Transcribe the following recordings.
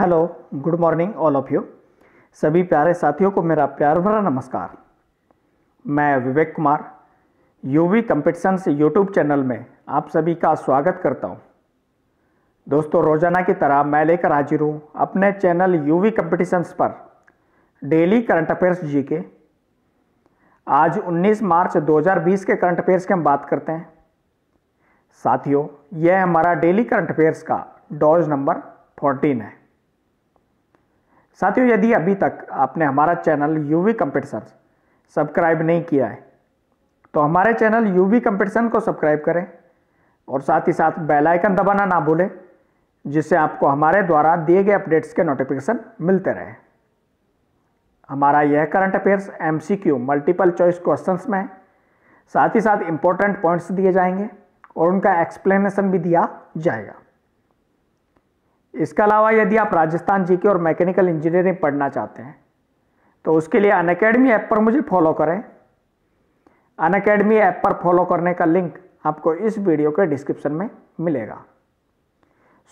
Hello good morning all of you सभी प्यारे साथियों को मेरा प्यार भरा नमस्कार मैं विवेक कुमार यूवी से यूट्यूब चैनल में आप सभी का स्वागत करता हूं। दोस्तों रोजाना की तरह मैं लेकर हाजिर हूं अपने चैनल यूवी कंपटीशंस पर daily current affairs G K आज 19 मार्च 2020 के करंट अफेयर्स की हम बात करते हैं साथियों यह हमारा डेली करंट अफेयर्स का डॉज नंबर फोर्टीन है साथियों यदि अभी तक आपने हमारा चैनल वी कंपटीशन सब्सक्राइब नहीं किया है तो हमारे चैनल वी कंपटीशन को सब्सक्राइब करें और साथ ही साथ बेल आइकन दबाना ना भूलें जिससे आपको हमारे द्वारा दिए गए अपडेट्स के नोटिफिकेशन मिलते रहे हमारा यह current affairs Q multiple choice questions में है साथ ही साथ इम्पोर्टेंट पॉइंट्स दिए जाएंगे और उनका एक्सप्लेनेशन भी दिया जाएगा इसके अलावा यदि आप राजस्थान जी और मैकेनिकल इंजीनियरिंग पढ़ना चाहते हैं तो उसके लिए अन अकेडमी ऐप पर मुझे फॉलो करें अन अकेडमी ऐप पर फॉलो करने का लिंक आपको इस वीडियो के डिस्क्रिप्शन में मिलेगा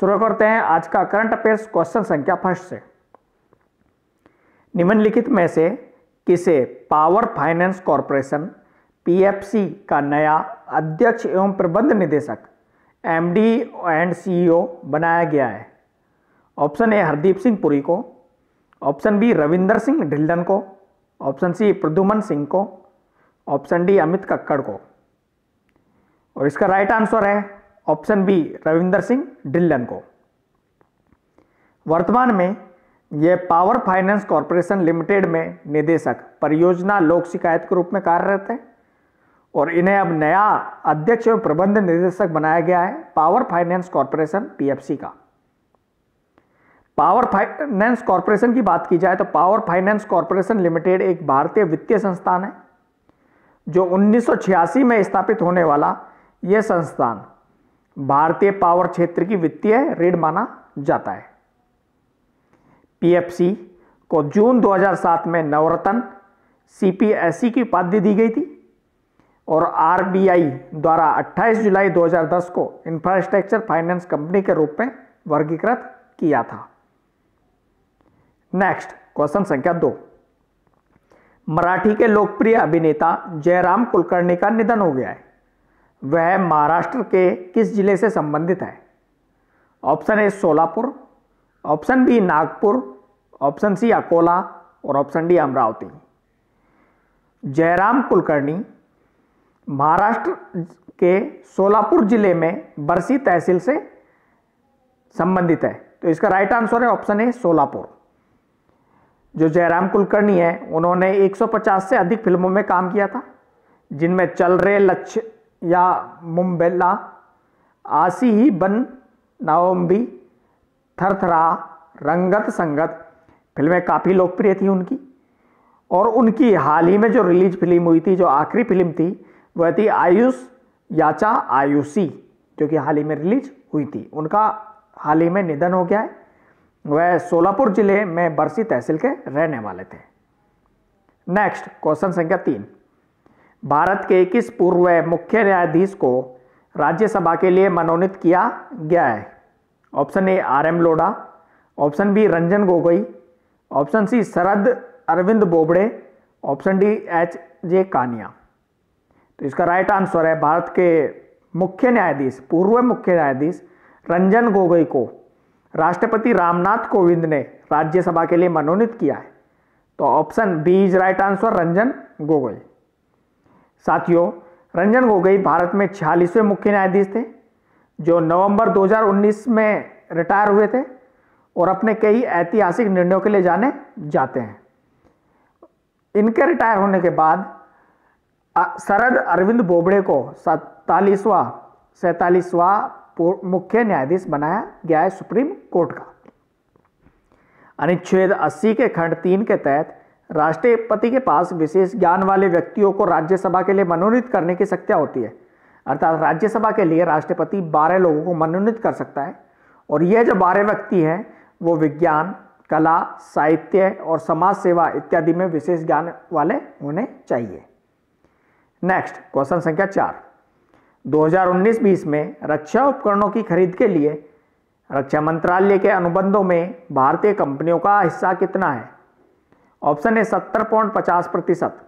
शुरू करते हैं आज का करंट अफेयर्स क्वेश्चन संख्या फर्स्ट से निम्नलिखित में से किसे पावर फाइनेंस कॉरपोरेशन पीएफसी का नया अध्यक्ष एवं प्रबंध निदेशक एमडी एंड सीईओ बनाया गया है ऑप्शन ए हरदीप सिंह पुरी को ऑप्शन बी रविंदर सिंह ढिल्डन को ऑप्शन सी प्रदुमन सिंह को ऑप्शन डी अमित कक्कड़ को और इसका राइट आंसर है ऑप्शन बी रविंदर सिंह ढिल्लन को वर्तमान में यह पावर फाइनेंस कॉरपोरेशन लिमिटेड में निदेशक परियोजना लोक शिकायत के रूप में कार्यरत है और इन्हें अब नया अध्यक्ष एवं प्रबंध निदेशक बनाया गया है पावर फाइनेंस कॉरपोरेशन पीएफसी का पावर फाइनेंस कॉरपोरेशन की बात की जाए तो पावर फाइनेंस कॉरपोरेशन लिमिटेड एक भारतीय वित्तीय संस्थान है जो 1986 में स्थापित होने वाला यह संस्थान भारतीय पावर क्षेत्र की वित्तीय ऋण माना जाता है पीएफसी को जून 2007 में नवरत्न सीपीएससी की उपाधि दी गई थी और आरबीआई द्वारा 28 जुलाई 2010 को इंफ्रास्ट्रक्चर फाइनेंस कंपनी के रूप में वर्गीकृत किया था नेक्स्ट क्वेश्चन संख्या दो मराठी के लोकप्रिय अभिनेता जयराम कुलकर्णी का निधन हो गया है वह महाराष्ट्र के किस जिले से संबंधित है option A Solapur option B Nagpur option C Akola और ऑप्शन डी अमरावती जयराम कुलकर्णी महाराष्ट्र के सोलापुर जिले में बरसी तहसील से संबंधित है तो इसका राइट आंसर है ऑप्शन ए सोलापुर जो जयराम कुलकर्णी है उन्होंने 150 से अधिक फिल्मों में काम किया था जिनमें चल रहे लक्ष्य या मुम्बेला आसी ही बन नाओम्बी थरथरा रंगत संगत फिल्में काफ़ी लोकप्रिय थी उनकी और उनकी हाल ही में जो रिलीज फिल्म हुई थी जो आखिरी फिल्म थी वह थी आयुष याचा आयुषी जो कि हाल ही में रिलीज हुई थी उनका हाल ही में निधन हो गया है वह सोलापुर जिले में बरसी तहसील के रहने वाले थे नेक्स्ट क्वेश्चन संख्या तीन भारत के किस पूर्व मुख्य न्यायाधीश को राज्यसभा के लिए मनोनीत किया गया है option A R M Lodha option B Ranjan Gogoi option C Sharad Arvind Bobde option D H J Kania तो इसका राइट आंसर है भारत के मुख्य न्यायाधीश पूर्व मुख्य न्यायाधीश रंजन गोगोई को राष्ट्रपति रामनाथ कोविंद ने राज्यसभा के लिए मनोनीत किया है तो option B is right answer Ranjan Gogoi साथियों रंजन गोगोई भारत में छियालीसवें मुख्य न्यायाधीश थे जो नवंबर 2019 में रिटायर हुए थे और अपने कई ऐतिहासिक निर्णयों के लिए जाने जाते हैं इनके रिटायर होने के बाद शरद अरविंद बोबड़े को सैतालीसवा सैतालीसवा मुख्य न्यायाधीश बनाया गया है सुप्रीम कोर्ट का अनुच्छेद 80 के खंड तीन के तहत राष्ट्रपति के पास विशेष ज्ञान वाले व्यक्तियों को राज्यसभा के लिए मनोनीत करने की सत्या होती है अर्थात राज्यसभा के लिए राष्ट्रपति 12 लोगों को मनोनीत कर सकता है और यह जो 12 व्यक्ति हैं वो विज्ञान कला साहित्य और समाज सेवा इत्यादि में विशेष ज्ञान वाले होने चाहिए नेक्स्ट क्वेश्चन संख्या चार 2019-20 में रक्षा उपकरणों की खरीद के लिए रक्षा मंत्रालय के अनुबंधों में भारतीय कंपनियों का हिस्सा कितना है ऑप्शन ए सत्तर पॉइंट पचास प्रतिशत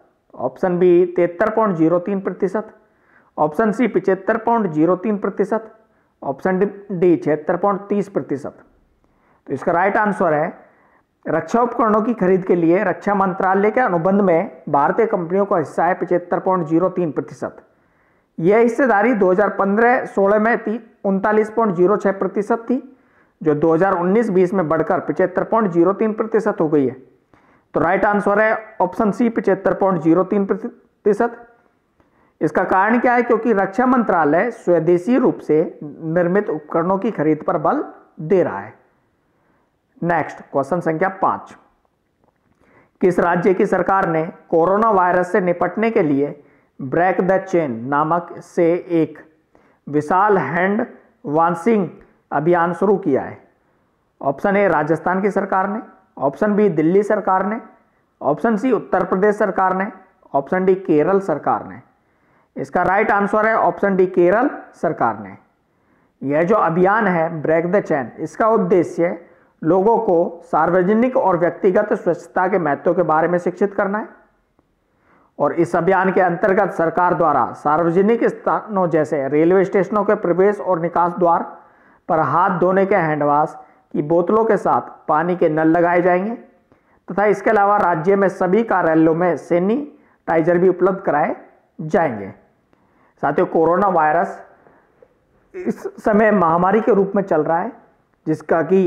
ऑप्शन बी तिहत्तर पॉइंट जीरो तीन प्रतिशत ऑप्शन सी पिचहत्तर पॉइंट जीरो तीन प्रतिशत ऑप्शन डी छिहत्तर पॉइंट तीस प्रतिशत तो इसका राइट आंसर है रक्षा उपकरणों की खरीद के लिए रक्षा मंत्रालय के अनुबंध में भारतीय कंपनियों का हिस्सा है पिचहत्तर पॉइंट जीरो तीन प्रतिशत यह हिस्सेदारी 2015-16 में थी उनतालीस पॉइंट जीरो छः प्रतिशत थी जो 2019-20 में बढ़कर पिचहत्तर पॉइंट जीरो तीन प्रतिशत हो गई है तो राइट आंसर है ऑप्शन सी पिचहत्तर पॉइंट जीरो तीन प्रतिशत इसका कारण क्या है क्योंकि रक्षा मंत्रालय स्वदेशी रूप से निर्मित उपकरणों की खरीद पर बल दे रहा है नेक्स्ट क्वेश्चन संख्या पाँच किस राज्य की सरकार ने कोरोना वायरस से निपटने के लिए ब्रैक द चेन नामक से एक विशाल हैंड वांसिंग अभियान शुरू किया है ऑप्शन ए राजस्थान की सरकार ने ऑप्शन बी दिल्ली सरकार ने ऑप्शन सी उत्तर प्रदेश सरकार ने ऑप्शन डी केरल सरकार ने इसका राइट आंसर है ऑप्शन डी केरल सरकार ने यह जो अभियान है ब्रेक द चैन इसका उद्देश्य लोगों को सार्वजनिक और व्यक्तिगत स्वच्छता के महत्व के बारे में शिक्षित करना है और इस अभियान के अंतर्गत सरकार द्वारा सार्वजनिक स्थानों जैसे रेलवे स्टेशनों के प्रवेश और निकास द्वार पर हाथ धोने के हैंडवाश की बोतलों के साथ पानी के नल लगाए जाएंगे तथा इसके अलावा राज्य में सभी कार्यालयों में सैनिटाइजर भी उपलब्ध कराए जाएंगे साथियों कोरोना वायरस इस समय महामारी के रूप में चल रहा है जिसका कि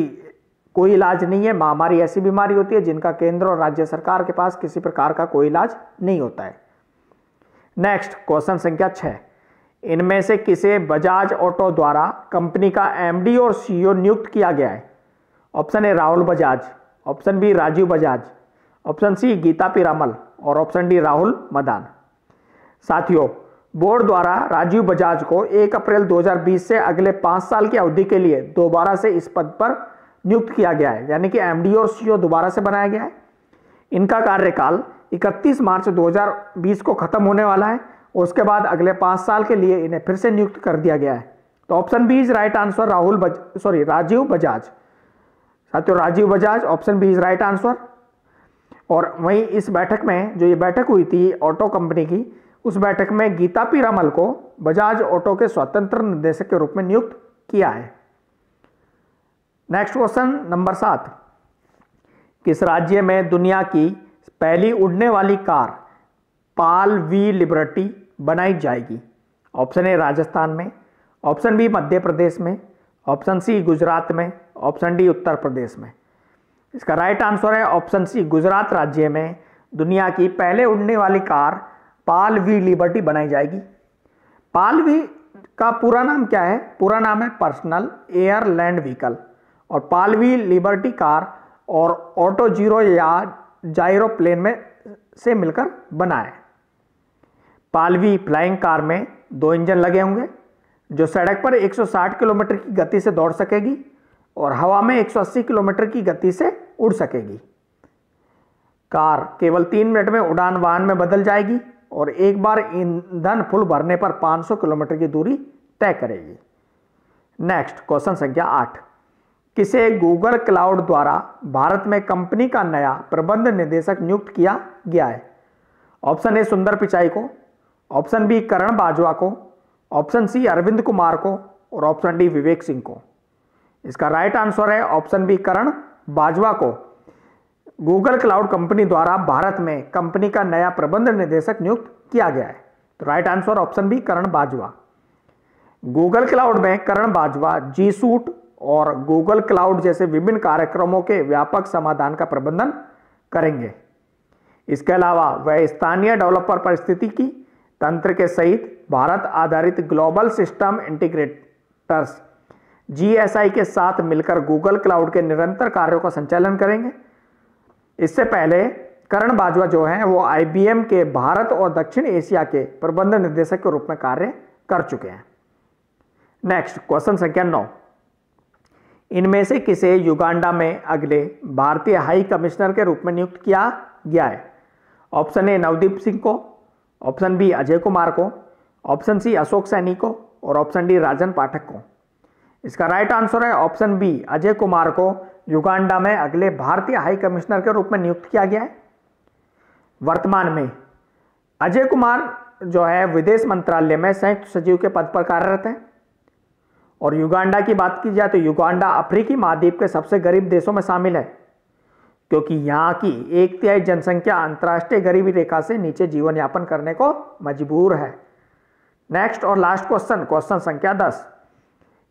कोई इलाज नहीं है महामारी ऐसी बीमारी होती है जिनका केंद्र और राज्य सरकार के पास किसी प्रकार का कोई इलाज नहीं होता है नेक्स्ट क्वेश्चन संख्या छः इनमें से किसे बजाज ऑटो द्वारा कंपनी का एमडी और सीईओ e नियुक्त किया गया है option A Rahul Bajaj option B Rajiv Bajaj option C Geeta Piramal और ऑप्शन डी राहुल मदान साथियों बोर्ड द्वारा राजीव बजाज को 1 अप्रैल 2020 से अगले पांच साल की अवधि के लिए दोबारा से इस पद पर नियुक्त किया गया है यानी कि एमडीओ और सीओ दोबारा से बनाया गया है इनका कार्यकाल 31 मार्च 2020 को खत्म होने वाला है उसके बाद अगले पाँच साल के लिए इन्हें फिर से नियुक्त कर दिया गया है तो option B is right answer Rahul Bajaj sorry Rajiv Bajaj साथियों Rajiv Bajaj option B is right answer और वहीं इस बैठक में जो ये बैठक हुई थी ऑटो कंपनी की उस बैठक में गीता पीरामल को बजाज ऑटो के स्वतंत्र निदेशक के रूप में नियुक्त किया है नेक्स्ट क्वेश्चन नंबर सात किस राज्य में दुनिया की पहली उड़ने वाली कार पाल वी लिबर्टी बनाई जाएगी ऑप्शन ए राजस्थान में ऑप्शन बी मध्य प्रदेश में ऑप्शन सी गुजरात में ऑप्शन डी उत्तर प्रदेश में इसका राइट आंसर है ऑप्शन सी गुजरात राज्य में दुनिया की पहले उड़ने वाली कार पाल वी लिबर्टी बनाई जाएगी पाल वी का पूरा नाम क्या है पूरा नाम है पर्सनल एयर लैंड व्हीकल और पालवी लिबर्टी कार और ऑटो जीरो या जायरो प्लेन में से मिलकर बना है पालवी फ्लाइंग कार में दो इंजन लगे होंगे जो सड़क पर 160 किलोमीटर की गति से दौड़ सकेगी और हवा में 180 किलोमीटर की गति से उड़ सकेगी कार केवल तीन मिनट में उड़ान वाहन में बदल जाएगी और एक बार ईंधन फुल भरने पर 500 किलोमीटर की दूरी तय करेगी नेक्स्ट क्वेश्चन संख्या आठ किसे गूगल क्लाउड द्वारा भारत में कंपनी का नया प्रबंध निदेशक नियुक्त किया गया है ऑप्शन ए सुंदर पिचाई को ऑप्शन बी करण बाजवा को ऑप्शन सी अरविंद कुमार को और ऑप्शन डी विवेक सिंह को इसका राइट आंसर है ऑप्शन बी करण बाजवा को गूगल क्लाउड कंपनी द्वारा भारत में कंपनी का नया प्रबंध निदेशक नियुक्त किया गया है तो right answer option B Karan Bajwa Google Cloud में करण बाजवा जी सूट और गूगल क्लाउड जैसे विभिन्न कार्यक्रमों के व्यापक समाधान का प्रबंधन करेंगे इसके अलावा वह स्थानीय डेवलपर परिस्थिति की तंत्र के सहित भारत आधारित ग्लोबल सिस्टम इंटीग्रेटर्स जीएसआई के साथ मिलकर गूगल क्लाउड के निरंतर कार्यों का संचालन करेंगे इससे पहले करण बाजवा जो हैं वो आईबीएम के भारत और दक्षिण एशिया के प्रबंध निदेशक के रूप में कार्य कर चुके हैं नेक्स्ट क्वेश्चन संख्या नौ इनमें से किसे युगांडा में अगले भारतीय हाई कमिश्नर के रूप में नियुक्त किया गया है ऑप्शन ए नवदीप सिंह को ऑप्शन बी अजय कुमार को ऑप्शन सी अशोक सैनी को और ऑप्शन डी राजन पाठक को इसका राइट आंसर है ऑप्शन बी अजय कुमार को युगांडा में अगले भारतीय हाई कमिश्नर के रूप में नियुक्त किया गया है वर्तमान में अजय कुमार जो है विदेश मंत्रालय में संयुक्त सचिव के पद पर कार्यरत हैं और युगांडा की बात की जाए तो युगांडा अफ्रीकी महाद्वीप के सबसे गरीब देशों में शामिल है क्योंकि यहाँ की एक तिहाई जनसंख्या अंतर्राष्ट्रीय गरीबी रेखा से नीचे जीवन यापन करने को मजबूर है नेक्स्ट और लास्ट क्वेश्चन क्वेश्चन संख्या दस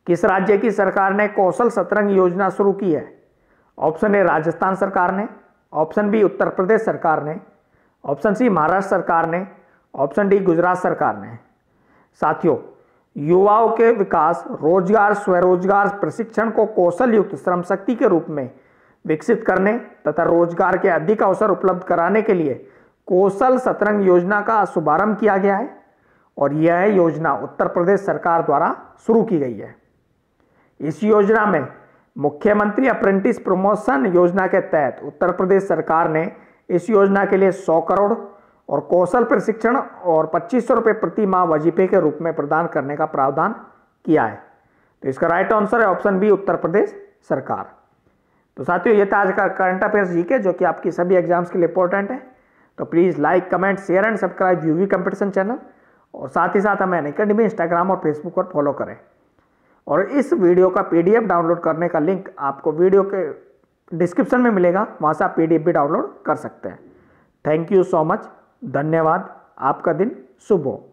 किस राज्य की सरकार ने कौशल सतरंग योजना शुरू की है ऑप्शन ए राजस्थान सरकार ने ऑप्शन बी उत्तर प्रदेश सरकार ने ऑप्शन सी महाराष्ट्र सरकार ने ऑप्शन डी गुजरात सरकार ने साथियों युवाओं के विकास रोजगार स्वरोजगार प्रशिक्षण को कौशल युक्त श्रम शक्ति के रूप में विकसित करने तथा रोजगार के अधिक अवसर उपलब्ध कराने के लिए कौशल शतरंग योजना का शुभारंभ किया गया है और यह योजना उत्तर प्रदेश सरकार द्वारा शुरू की गई है इस योजना में मुख्यमंत्री अप्रेंटिस प्रमोशन योजना के तहत उत्तर प्रदेश सरकार ने इस योजना के लिए 100 करोड़ और कौशल प्रशिक्षण और पच्चीस सौ रुपये प्रति माह वजीफे के रूप में प्रदान करने का प्रावधान किया है तो इसका राइट आंसर है ऑप्शन बी उत्तर प्रदेश सरकार तो साथियों ये था आज का करंट अफेयर्स जी के जो कि आपकी सभी एग्जाम्स के लिए इंपॉर्टेंट है तो please like comment share and subscribe U V channel और साथ ही साथ हमें अकेडमी इंस्टाग्राम और फेसबुक पर फॉलो करें और इस वीडियो का पी डाउनलोड करने का लिंक आपको वीडियो के डिस्क्रिप्शन में मिलेगा वहाँ से आप पी भी डाउनलोड कर सकते हैं थैंक यू सो मच धन्यवाद आपका दिन शुभ हो